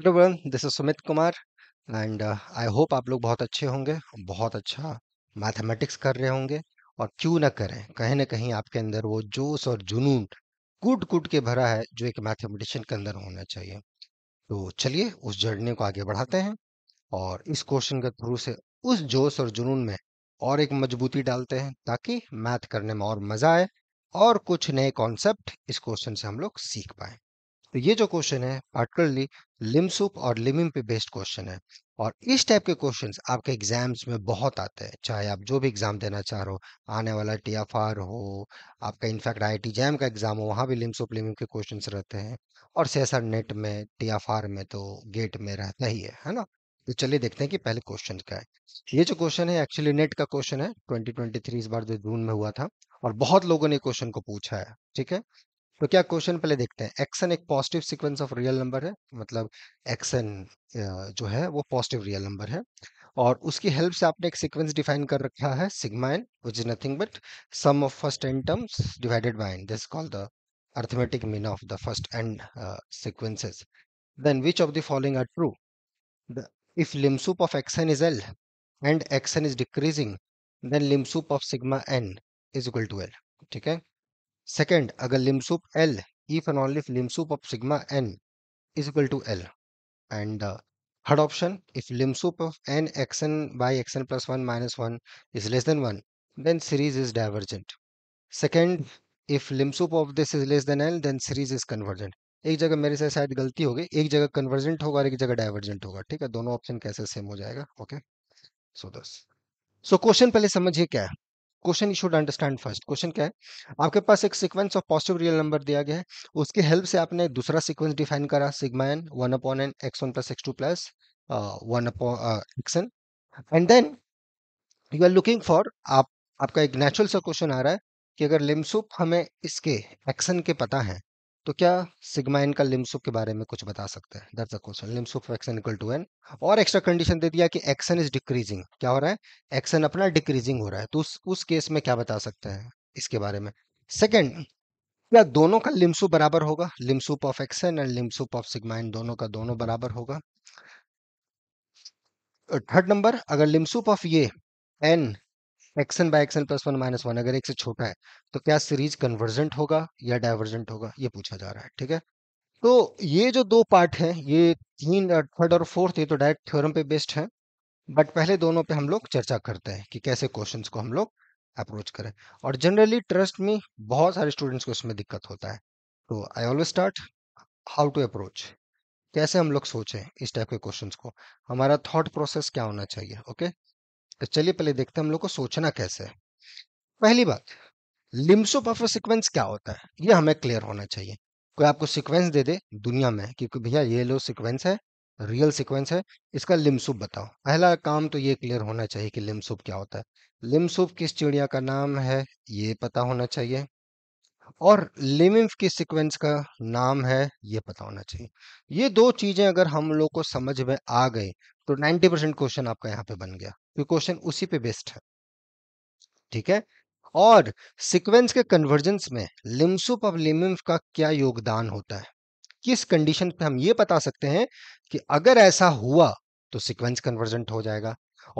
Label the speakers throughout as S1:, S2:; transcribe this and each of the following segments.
S1: Everyone this is Sumit Kumar and I uh, hope आप लोग बहुत अच्छे होंगे बहुत अच्छा मैथमेटिक्स कर रहे होंगे और क्यों ना करें कहीं ना कहीं आपके अंदर वो जोश और जुनून कूट कूट के भरा है जो एक मैथमेटिशियन के अंदर होना चाहिए तो चलिए उस जर्नी को आगे बढ़ाते हैं और इस क्वेश्चन के थ्रू से उस जोश और जुनून में और एक मजबूती डालते हैं ताकि मैथ करने में और मज़ा आए और कुछ नए कॉन्सेप्ट इस क्वेश्चन से हम लोग सीख पाएँ तो ये जो क्वेश्चन है पार्टिकुलरली लिमसुप और लिमिम पे बेस्ड क्वेश्चन है और इस टाइप के क्वेश्चन आपके एग्जाम्स में बहुत आते हैं चाहे आप जो भी एग्जाम देना चाह रहे हो आने वाला टी एफ आर हो आपका इनफैक्ट आई टी जैम का एग्जाम हो वहाँ भी लिमसुप लिमिम के क्वेश्चन रहते हैं और सेसर नेट में टी एफ आर में तो गेट में रहता ही है है ना तो चलिए देखते हैं कि पहले क्वेश्चन क्या है ये जो क्वेश्चन है एक्चुअली नेट का क्वेश्चन है 2023 इस बार जो तो जून में हुआ था और बहुत लोगों ने क्वेश्चन को पूछा है ठीक है तो क्या क्वेश्चन पहले देखते हैं एक्सन एक positive sequence of real number है मतलब एक्सन जो है वो पॉजिटिव रियल नंबर है और उसकी हेल्प से आपने एक सीक्वेंस डिफाइन कर रखा है sigma n which is nothing but sum of first n terms divided by n this call the arithmetic mean of the first and sequences then which of the following are true if lim sup of x n is L and x n is decreasing then lim sup of sigma n is equal to L ठीक है second अगर lim sup L if and only if lim sup of sigma n is equal to L and third option if lim sup of n x n by x n plus one minus one is less than one then series is divergent second if lim sup of this is less than L then series is convergent एक जगह मेरे साथ शायद गलती होगी एक जगह convergent होगा और एक जगह डाइवर्जेंट होगा ठीक है दोनों ऑप्शन कैसे सेम हो जाएगा ओके सो दस सो क्वेश्चन पहले समझिए क्या है question you should understand first question क्या है आपके पास एक sequence of positive real number दिया गया है उसके हेल्प से आपने एक दूसरा सीक्वेंस डिफाइन करा sigma n one upon n x one plus x two plus one upon n and then you are looking for आप आपका एक नेचुरल सा क्वेश्चन आ रहा है कि अगर लिमसुप हमें इसके एक्शन के पता है तो क्या सिग्मा एन का लिम्सुक के बारे में कुछ बता सकते हैं that's a question equal to n और एक्स्ट्रा कंडीशन दे दिया कि एक्सन इज डिक्रीजिंग क्या हो रहा है एक्सन अपना डिक्रीजिंग हो रहा है तो उस उस केस में क्या बता सकते हैं इसके बारे में सेकंड क्या दोनों का लिम्सु बराबर होगा lim sup of x n and lim sup of sigma n दोनों का दोनों बराबर होगा थर्ड नंबर अगर लिम्सुप ऑफ ये n x n by x n plus one minus one अगर एक से छोटा है तो क्या सीरीज कन्वर्जेंट होगा या डाइवर्जेंट होगा ये पूछा जा रहा है ठीक है तो ये जो दो पार्ट है ये तीन थर्ड और फोर्थ ये तो डायरेक्ट थ्योरम पे बेस्ड है बट पहले दोनों पे हम लोग चर्चा करते हैं कि कैसे क्वेश्चन को हम लोग अप्रोच करें और जनरली ट्रस्ट में बहुत सारे स्टूडेंट्स को इसमें दिक्कत होता है तो I always start how to approach कैसे हम लोग सोचें इस टाइप के क्वेश्चंस को हमारा थॉट प्रोसेस क्या होना चाहिए ओके okay? तो चलिए पहले देखते हैं हम लोग को सोचना कैसे है पहली बात लिम्सोप ऑफ सिक्वेंस क्या होता है ये हमें क्लियर होना चाहिए कोई आपको सिक्वेंस दे दे दुनिया में क्योंकि भैया ये लो सिक्वेंस है रियल सिक्वेंस है इसका लिम्सुप बताओ पहला काम तो ये क्लियर होना चाहिए कि लिम्सुप क्या होता है लिम्सुप किस चिड़िया का नाम है ये पता होना चाहिए और लिमिफ की सिक्वेंस का नाम है ये पता होना चाहिए ये दो चीजें अगर हम लोग को समझ में आ गई तो 90 परसेंट क्वेश्चन आपका यहाँ पे बन गया क्योंकि क्वेश्चन उसी पे बेस्ड है ठीक है और सिक्वेंस के कन्वर्जेंस में लिम्सुप ऑफ लिम का क्या योगदान होता है किस कंडीशन पे हम ये बता सकते हैं कि अगर ऐसा हुआ तो सिक्वेंस कन्वर्जेंट हो जाएगा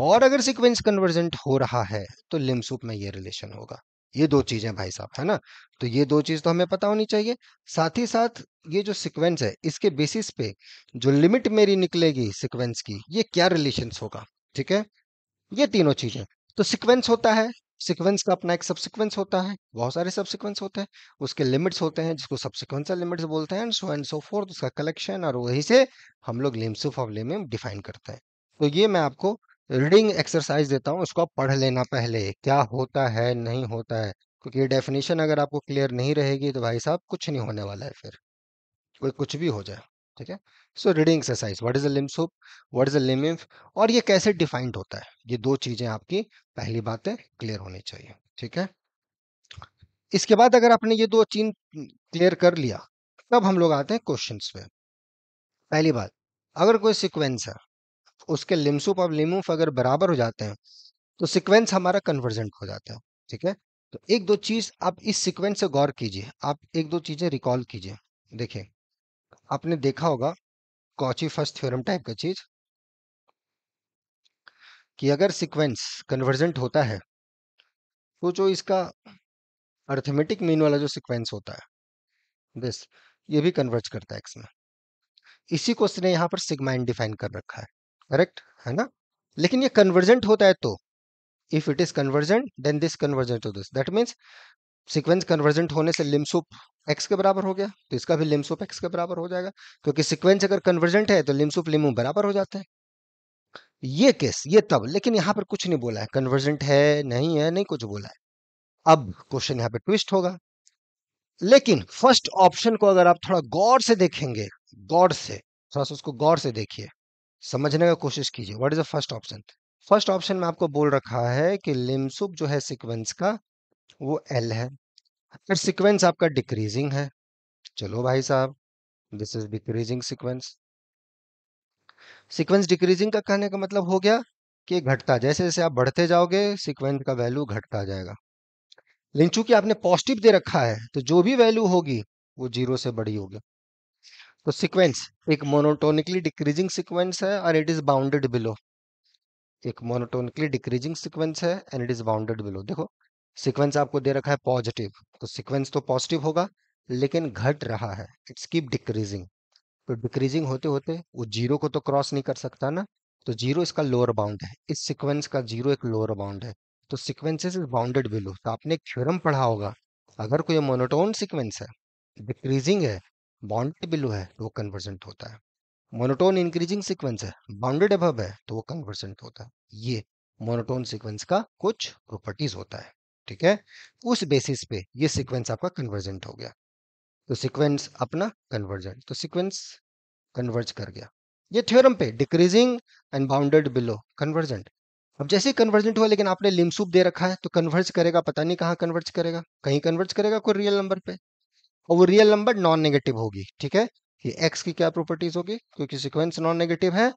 S1: और अगर सिक्वेंस कन्वर्जेंट हो रहा है तो लिम्सुप में ये रिलेशन होगा ये दो चीजें भाई साहब है ना तो ये दो चीज तो हमें पता होनी चाहिए साथ ही साथ ये जो सिक्वेंस है इसके बेसिस पे जो लिमिट मेरी निकलेगी सिक्वेंस की ये क्या रिलेशन होगा ठीक है ये तीनों चीजें तो सिक्वेंस होता है सिक्वेंस का अपना एक सबसिक्वेंस होता है बहुत सारे सबसिक्वेंस होते हैं उसके लिमिट्स होते हैं जिसको सबसिक्वेंसल लिमिट्स बोलते हैं सो एंड सो फोर्थ उसका कलेक्शन और वही से हम लोग लिम्स ऑफ लेम डिफाइन करते हैं तो ये मैं आपको रीडिंग एक्सरसाइज देता हूँ उसको आप पढ़ लेना पहले क्या होता है नहीं होता है क्योंकि डेफिनेशन अगर आपको क्लियर नहीं रहेगी तो भाई साहब कुछ नहीं होने वाला है फिर कोई कुछ भी हो जाए ठीक है so reading exercise what is a lim sup what is a lim और ये कैसे डिफाइंड होता है ये दो चीजें आपकी पहली बातें क्लियर होनी चाहिए ठीक है इसके बाद अगर आपने ये दो चीन क्लियर कर लिया तब हम लोग आते हैं क्वेश्चन पे पहली बात अगर कोई सिक्वेंस है उसके लिम्सुप और लिमुफ अगर बराबर हो जाते हैं तो सिक्वेंस हमारा कन्वर्जेंट हो जाता है ठीक है तो एक दो चीज आप इस सिक्वेंस से गौर कीजिए आप एक दो चीजें रिकॉल कीजिए देखिए आपने देखा होगा कॉची फर्स्ट थ्योरम टाइप का चीज कि अगर सिक्वेंस कन्वर्जेंट होता है तो जो इसका अर्थमेटिक मीन वाला जो सिक्वेंस होता है दिस ये भी कन्वर्ज करता है इसमें इसी को उसने यहाँ पर सिग्माइन डिफाइन कर रखा है करेक्ट है ना लेकिन ये कन्वर्जेंट होता है तो if it is convergent then this convergent to this that means sequence convergent होने से लिम्सोप एक्स के बराबर हो गया तो इसका भी लिम्सोप एक्स के बराबर हो जाएगा क्योंकि सिक्वेंस अगर कन्वर्जेंट है तो लिम्सुप लिमो बराबर हो जाता है ये केस ये तब लेकिन यहां पर कुछ नहीं बोला है कन्वर्जेंट है नहीं है नहीं कुछ बोला है अब क्वेश्चन यहाँ पे ट्विस्ट होगा लेकिन फर्स्ट ऑप्शन को अगर आप थोड़ा गौर से देखेंगे गौर से थोड़ा सा उसको गौर से देखिए समझने का कोशिश कीजिए what is the first option first option में आपको बोल रखा है कि लिम्सुप जो है सिक्वेंस का वो एल है फिर सिक्वेंस आपका डिक्रीजिंग है चलो भाई साहब this is decreasing sequence sequence decreasing का कहने का मतलब हो गया कि घटता जैसे जैसे आप बढ़ते जाओगे सिक्वेंस का वैल्यू घटता जाएगा लेकिन चूंकि आपने पॉजिटिव दे रखा है तो जो भी वैल्यू होगी वो जीरो से बड़ी होगी तो सीक्वेंस एक मोनोटोनिकली डिक्रीजिंग सीक्वेंस है और इट इज बाउंडेड बिलो एक मोनोटोनिकली डिक्रीजिंग सीक्वेंस है and it is bounded below देखो सीक्वेंस आपको दे रखा है पॉजिटिव तो सीक्वेंस तो पॉजिटिव होगा लेकिन घट रहा है इट्स कीप डिक्रीजिंग तो डिक्रीजिंग होते होते वो जीरो को तो क्रॉस नहीं कर सकता ना तो जीरो इसका लोअर बाउंड है इस सीक्वेंस का जीरो एक लोअर बाउंड है तो सिक्वेंस इज बाउंडेड बिलो तो आपने एक थ्योरम पढ़ा होगा अगर कोई मोनोटोन सिक्वेंस है डिक्रीजिंग है बाउंडेड बिलो है तो वो कन्वर्जेंट होता है मोनोटोन इंक्रीजिंग सीक्वेंस है बाउंडेड अब है तो वो कन्वर्जेंट होता है ये मोनोटोन सीक्वेंस का कुछ प्रॉपर्टीज होता है ठीक है उस बेसिस पे ये सीक्वेंस आपका कन्वर्जेंट हो गया तो सीक्वेंस अपना कन्वर्जेंट तो सीक्वेंस कन्वर्ज कर गया ये थ्योरम पे decreasing and bounded below convergent अब जैसे कन्वर्जेंट हुआ लेकिन आपने लिमसूप दे रखा है तो कन्वर्ज करेगा पता नहीं कहाँ कन्वर्ज करेगा कहीं कन्वर्ज करेगा कोई रियल नंबर पे और वो रियल नंबर नॉन नेगेटिव होगी ठीक है ये एक्स की क्या प्रॉपर्टीज होगी क्योंकि सिक्वेंस नॉन नेगेटिव है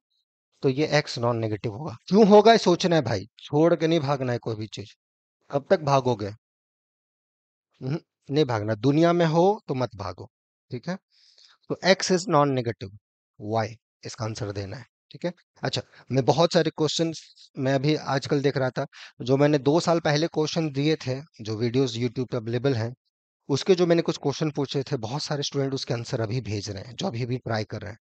S1: तो ये एक्स नॉन नेगेटिव होगा क्यों होगा सोचना है भाई छोड़ के नहीं भागना है कोई भी चीज कब तक भागोगे हम्म, नहीं भागना दुनिया में हो तो मत भागो ठीक है तो x is non negative why इसका आंसर देना है ठीक है अच्छा मैं बहुत सारे क्वेश्चन मैं अभी आजकल देख रहा था जो मैंने दो साल पहले क्वेश्चन दिए थे जो वीडियोस यूट्यूब पे अवेलेबल हैं उसके जो मैंने कुछ क्वेश्चन पूछे थे बहुत सारे स्टूडेंट उसके आंसर अभी भेज रहे हैं जो अभी भी ट्राई कर रहे हैं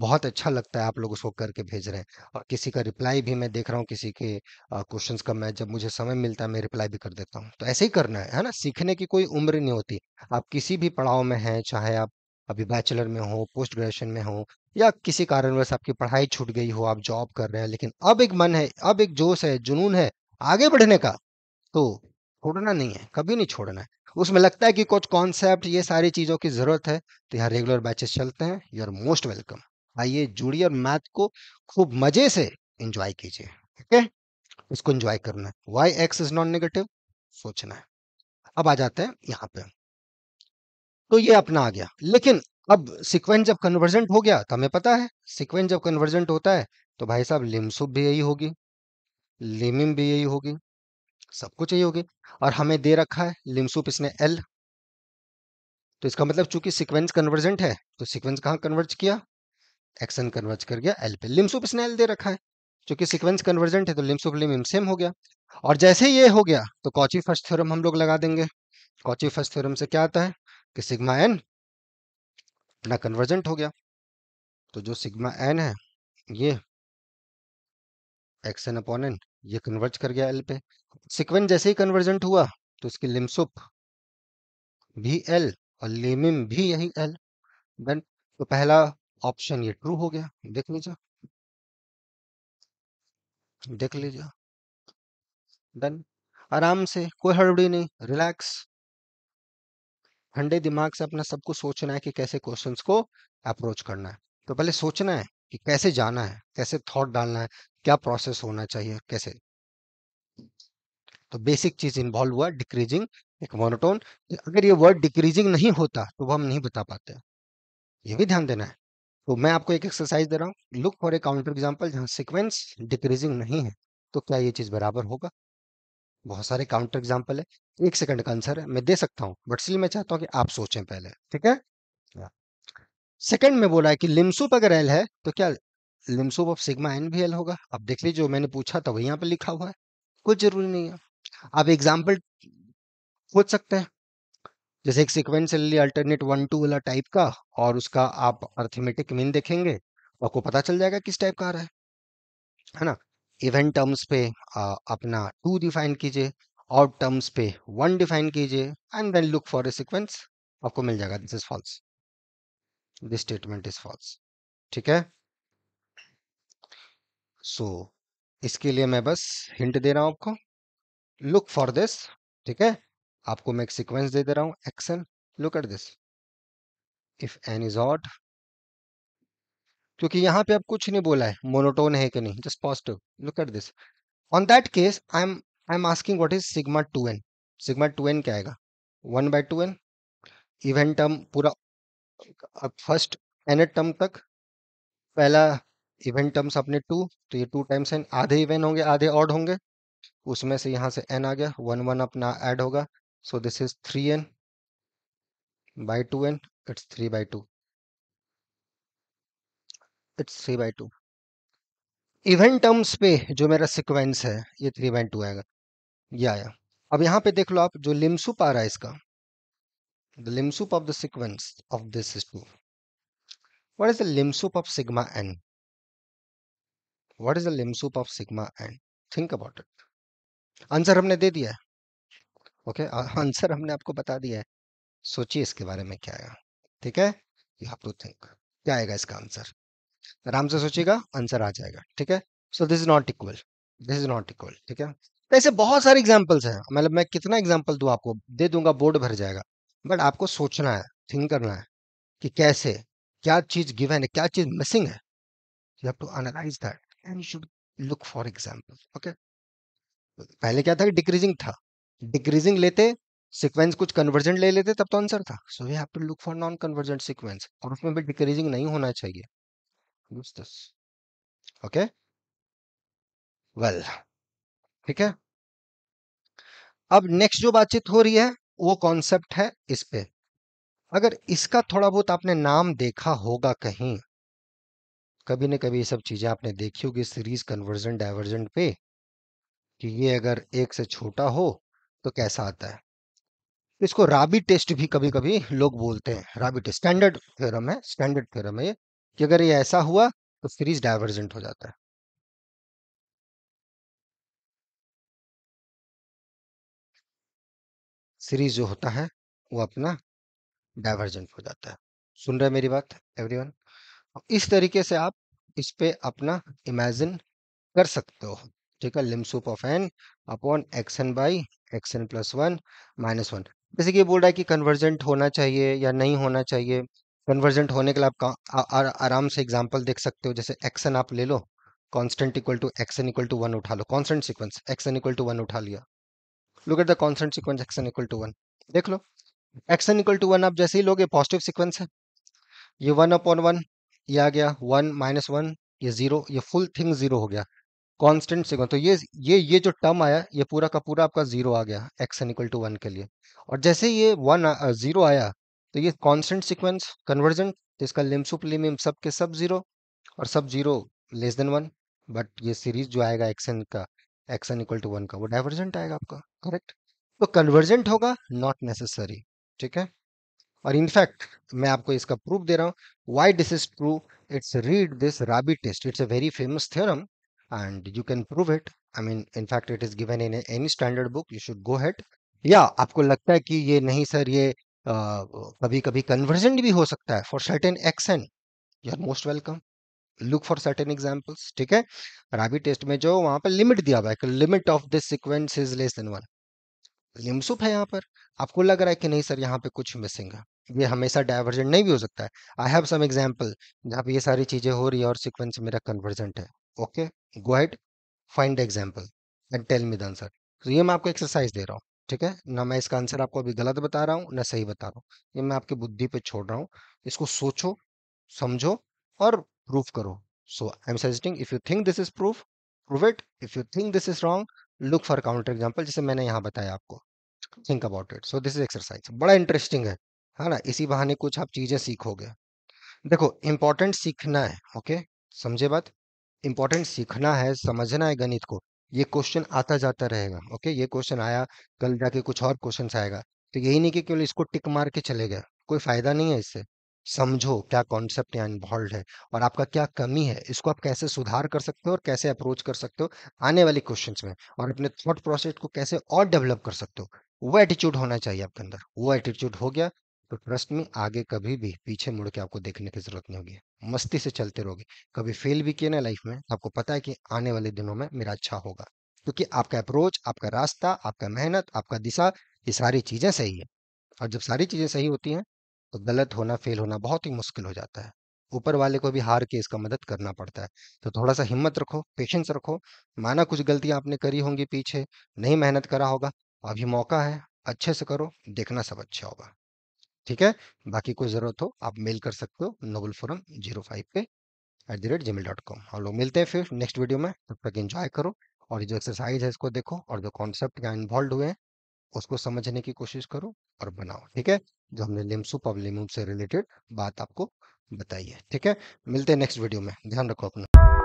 S1: बहुत अच्छा लगता है आप लोग उसको करके भेज रहे हैं और किसी का रिप्लाई भी मैं देख रहा हूँ किसी के क्वेश्चन का मैं जब मुझे समय मिलता है मैं रिप्लाई भी कर देता हूँ तो ऐसे ही करना है है ना सीखने की कोई उम्र नहीं होती आप किसी भी पड़ाव में हैं चाहे आप अभी बैचलर में हो पोस्ट ग्रेजुएशन में हो या किसी कारणवश आपकी पढ़ाई छूट गई हो आप जॉब कर रहे हैं लेकिन अब एक मन है अब एक जोश है जुनून है आगे बढ़ने का तो छोड़ना नहीं है कभी नहीं छोड़ना है उसमें लगता है कि कुछ कॉन्सेप्ट ये सारी चीज़ों की ज़रूरत है तो यहाँ रेगुलर बैचेस चलते हैं यू आर मोस्ट वेलकम आइए जुड़िए और मैथ को खूब मज़े से इंजॉय कीजिए ठीक है उसको इंजॉय करना है why x is non negative सोचना है अब आ जाते हैं यहाँ पे तो ये अपना आ गया लेकिन अब सिक्वेंस जब कन्वर्जेंट हो गया तो हमें पता है सिक्वेंस जब कन्वर्जेंट होता है तो भाई साहब लिमसुप भी यही होगी लिमिम भी यही होगी सबको चाहिए होगी और हमें दे रखा है लिमसूप इसने एल तो इसका मतलब चूंकि सिक्वेंस कन्वर्जेंट है तो सिक्वेंस कहाँ कन्वर्ज किया एक्सन कन्वर्ज कर गया एल पे लिमसूप इसने एल दे रखा है चूंकि सिक्वेंस कन्वर्जेंट है तो लिमसूप लिम सेम हो गया और जैसे ये हो गया तो कॉची फर्स्ट थ्योरम हम लोग लगा देंगे कॉची फर्स्ट थ्योरम से क्या आता है कि सिग्मा एन अपना कन्वर्जेंट हो गया तो जो सिग्मा एन है ये एक्स अपॉन एन ये कन्वर्ट कर गया एल पे सिक्वेंस जैसे ही कन्वर्जेंट हुआ तो इसकी लिमसुप भी एल और लेमिम भी यही एल देन तो पहला ऑप्शन ये ट्रू हो गया देख लीजिए देख लीजिए देन आराम से कोई हड़बड़ी नहीं रिलैक्स ठंडे दिमाग से अपना सबको सोचना है कि कैसे क्वेश्चंस को अप्रोच करना है तो पहले सोचना है कि कैसे जाना है कैसे थॉट डालना है क्या प्रोसेस होना चाहिए कैसे तो बेसिक चीज इन्वॉल्व हुआ डिक्रीजिंग एक मोनोटोन अगर ये वर्ड डिक्रीजिंग नहीं होता तो वो हम नहीं बता पाते ये भी ध्यान देना है तो मैं आपको एक एक्सरसाइज दे रहा हूँ look for a counter example जहाँ सिक्वेंस डिक्रीजिंग नहीं है तो क्या ये चीज बराबर होगा बहुत सारे काउंटर एग्जाम्पल है एक सेकंड का आंसर है मैं दे सकता हूँ बट सी मैं चाहता हूँ कि आप सोचें पहले ठीक है सेकंड में बोला है कि लिम्सूप अगर एल है तो क्या लिमसूब ऑफ सिग्मा एन भी एल होगा अब देख लीजिए जो मैंने पूछा था वही यहाँ पर लिखा हुआ है कुछ जरूरी नहीं है आप एग्जाम्पल खोज सकते हैं जैसे एक सिक्वेंस ले लिया अल्टरनेट वन टू वाला टाइप का और उसका आप अर्थमेटिक मीन देखेंगे आपको पता चल जाएगा किस टाइप का आ रहा है है ना इवेंट टर्म्स पे आ, अपना टू डिफाइन कीजिए आउट टर्म्स पे वन डिफाइन कीजिए and then look for a sequence आपको मिल जाएगा this is false this statement is false ठीक है सो so, इसके लिए मैं बस हिंट दे रहा हूं आपको लुक फॉर दिस ठीक है आपको मैं एक सीक्वेंस दे दे रहा हूं x n look at this if n is odd क्योंकि यहां पे आप कुछ नहीं बोला है मोनोटोन है कि नहीं just positive look at this on that case I am I am asking what is sigma two n sigma two n क्या आएगा one by two n even term पूरा फर्स्ट एन टर्म तक पहला even terms अपने two तो ये two times n आधे इवेंट होंगे आधे ऑड होंगे उसमें से यहाँ से एन आ गया वन वन अपना एड होगा so this is three n by two n it's three by two it's three by two even terms पे जो मेरा सिक्वेंस है ये थ्री बाई टू आएगा ये आया अब यहाँ पे देख लो आप जो लिम्सुप आ रहा है इसका the lim sup of the sequence of this is two what is the lim sup of sigma n what is the lim sup of sigma n think about it answer हमने दे दिया है ओके आंसर हमने आपको बता दिया है सोचिए इसके बारे में क्या आएगा ठीक है यू हैव टू थिंक क्या आएगा इसका आंसर आराम से सोचिएगा आंसर आ जाएगा ठीक है so this is not equal this is not equal ठीक है ऐसे बहुत सारे एग्जाम्पल्स हैं मतलब मैं कितना एग्जाम्पल दू आपको दे दूंगा बोर्ड भर जाएगा बट आपको सोचना है थिंक करना है कि कैसे क्या चीज गिवन है क्या चीज मिसिंग है you have to analyse that and should look for example okay पहले क्या था कि डिक्रीजिंग था डिक्रीजिंग लेते सीक्वेंस कुछ कन्वर्जेंट ले लेते तब तो आंसर था so we have to look for non convergent sequence और उसमें भी डिक्रीजिंग नहीं होना चाहिए ओके वेल ठीक है अब नेक्स्ट जो बातचीत हो रही है वो कॉन्सेप्ट है इस पे अगर इसका थोड़ा बहुत आपने नाम देखा होगा कहीं कभी ना कभी ये सब चीज़ें आपने देखी होगी सीरीज कन्वर्जन डाइवर्जेंट पे कि ये अगर एक से छोटा हो तो कैसा आता है इसको राबी टेस्ट भी कभी कभी लोग बोलते हैं राबी टेस्ट स्टैंडर्ड थ्योरम है स्टैंडर्ड थ्योरम है ये कि अगर ये ऐसा हुआ तो सीरीज डाइवर्जेंट हो जाता है सीरीज जो होता है वो अपना डाइवर्जेंट हो जाता है सुन रहे मेरी बात एवरीवन इस तरीके से आप इस पे अपना इमेजिन कर सकते हो ठीक है lim sup of n upon n by n plus one minus one जैसे कि बोल रहा है कि कन्वर्जेंट होना चाहिए या नहीं होना चाहिए कन्वर्जेंट होने के लिए आप आ, आ, आराम से एग्जाम्पल देख सकते हो जैसे एन आप ले लो constant equal to x n equal to one उठा लो constant x n equal to one उठा लिया look at the constant x n equal to one देख लो एन इक्वल टू वन आप जैसे ही लोगे पॉजिटिव सिक्वेंस है ये वन अपॉन वन ये आ गया वन माइनस वन ये जीरो ये फुल थिंग जीरो हो गया कांस्टेंट सिक्वेंस तो ये ये ये जो टर्म आया ये पूरा का पूरा आपका जीरो आ गया x n equal to one के लिए और जैसे ये वन जीरो आया तो ये कांस्टेंट सीक्वेंस कन्वर्जेंट तो इसका लिम्सू प्लीमियम सब के सब जीरो और सब zero less than one but ये सीरीज जो आएगा एक्सन का x n equal to one का वो डाइवर्जेंट आएगा आपका करेक्ट तो कन्वर्जेंट होगा नॉट नेसेसरी ठीक है और इनफैक्ट मैं आपको इसका प्रूफ दे रहा हूँ why this is true it's read this Raabe test it's a very famous theorem and you can prove it I mean in fact it is is in any standard book you should go ahead या आपको लगता है कि ये नहीं sir ये आ, कभी कभी कन्वर्जेंट भी हो सकता है for certain x n you are most welcome look for certain examples ठीक है राबी टेस्ट में जो वहां पर लिमिट दिया हुआ है limit of this sequence is less than one lim sup है यहाँ पर आपको लग रहा है कि नहीं सर यहाँ पे कुछ मिसिंग है ये हमेशा डाइवर्जेंट नहीं भी हो सकता है आई हैव सम एग्जाम्पल जहाँ पे ये सारी चीजें हो रही है और सिक्वेंस मेरा कन्वर्जेंट है okay go ahead find example and tell me the answer तो ये मैं आपको एक्सरसाइज दे रहा हूँ ठीक है ना मैं इसका आंसर आपको अभी गलत बता रहा हूँ ना सही बता रहा हूँ ये मैं आपकी बुद्धि पे छोड़ रहा हूँ इसको सोचो समझो और प्रूफ करो so I am suggesting if you think this is proof prove it if you think this is wrong look for counter example जैसे मैंने यहाँ बताया आपको think about it so this is exercise बड़ा इंटरेस्टिंग है है ना इसी बहाने कुछ आप चीजें सीखोगे देखो इंपॉर्टेंट सीखना है ओके समझे बात इंपॉर्टेंट सीखना है समझना है गणित को ये क्वेश्चन आता जाता रहेगा ओके ये क्वेश्चन आया कल जाके कुछ और क्वेश्चन आएगा तो यही नहीं कि केवल इसको टिक मार के चले गए कोई फायदा नहीं है इससे समझो क्या कॉन्सेप्ट यहाँ इन्वॉल्व है और आपका क्या कमी है इसको आप कैसे सुधार कर सकते हो और कैसे अप्रोच कर सकते हो आने वाले क्वेश्चन में और अपने थॉट प्रोसेस को कैसे और डेवलप कर सकते हो वो एटीट्यूड होना चाहिए आपके अंदर वो एटीट्यूड हो गया तो ट्रस्ट में आगे कभी भी पीछे मुड़ के आपको देखने की जरूरत नहीं होगी मस्ती से चलते रहोगे कभी फेल भी किए ना लाइफ में आपको पता है कि आने वाले दिनों में मेरा अच्छा होगा क्योंकि आपका अप्रोच आपका रास्ता आपका मेहनत आपका दिशा ये सारी चीजें सही है और जब सारी चीजें सही होती हैं तो गलत होना फेल होना बहुत ही मुश्किल हो जाता है ऊपर वाले को भी हार के इसका मदद करना पड़ता है तो थोड़ा सा हिम्मत रखो पेशेंस रखो माना कुछ गलतियां आपने करी होंगी पीछे नहीं मेहनत करा होगा तो अभी मौका है अच्छे से करो देखना सब अच्छा होगा ठीक है बाकी कोई ज़रूरत हो आप मेल कर सकते हो नोबल फोरम जीरो फाइव पे at the rate gmail dot com हम हाँ, लोग मिलते हैं फिर नेक्स्ट वीडियो में तब तक एंजॉय करो और जो एक्सरसाइज है इसको देखो और जो कॉन्सेप्ट इन्वॉल्व हुए हैं उसको समझने की कोशिश करो और बनाओ ठीक है जो हमने और पवलिमुम से रिलेटेड बात आपको बताई है ठीक है मिलते हैं नेक्स्ट वीडियो में ध्यान रखो अपना